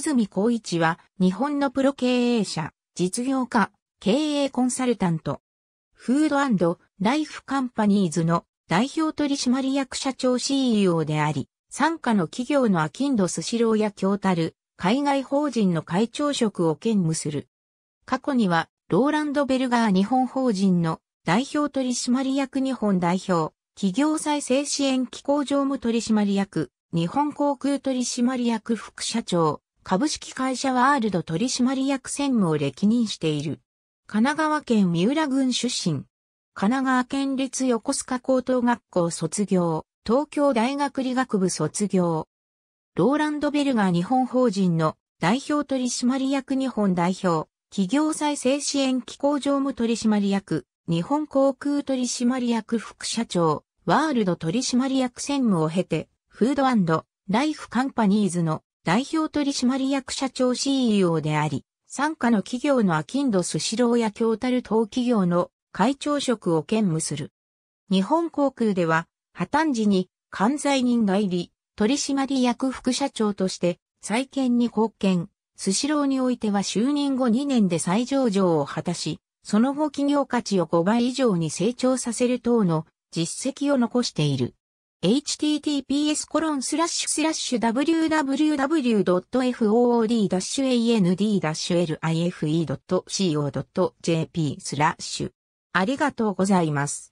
堤孝一は日本のプロ経営者、実業家、経営コンサルタント、フードライフカンパニーズの代表取締役社長 CEO であり、傘下の企業のアキンドスシローや京樽、海外法人の会長職を兼務する。過去には、ローランド・ベルガー日本法人の代表取締役日本代表、企業再生支援機構常務取締役、日本航空取締役副社長、株式会社ワールド取締役専務を歴任している。神奈川県三浦郡出身。神奈川県立横須賀高等学校卒業。東京大学理学部卒業。ローランド・ベルガー日本法人の代表取締役日本代表、企業再生支援機構常務取締役、日本航空取締役副社長、ワールド取締役専務を経て、フードライフカンパニーズの代表取締役社長 CEO であり、参加の企業のアキンドスシローや京ル等企業の会長職を兼務する。日本航空では、破綻時に関西人が入り、取締役副社長として再建に貢献、スシローにおいては就任後2年で再上場を果たし、その後企業価値を5倍以上に成長させる等の実績を残している。https://www.food-and-life.co.jp スラッシュありがとうございます。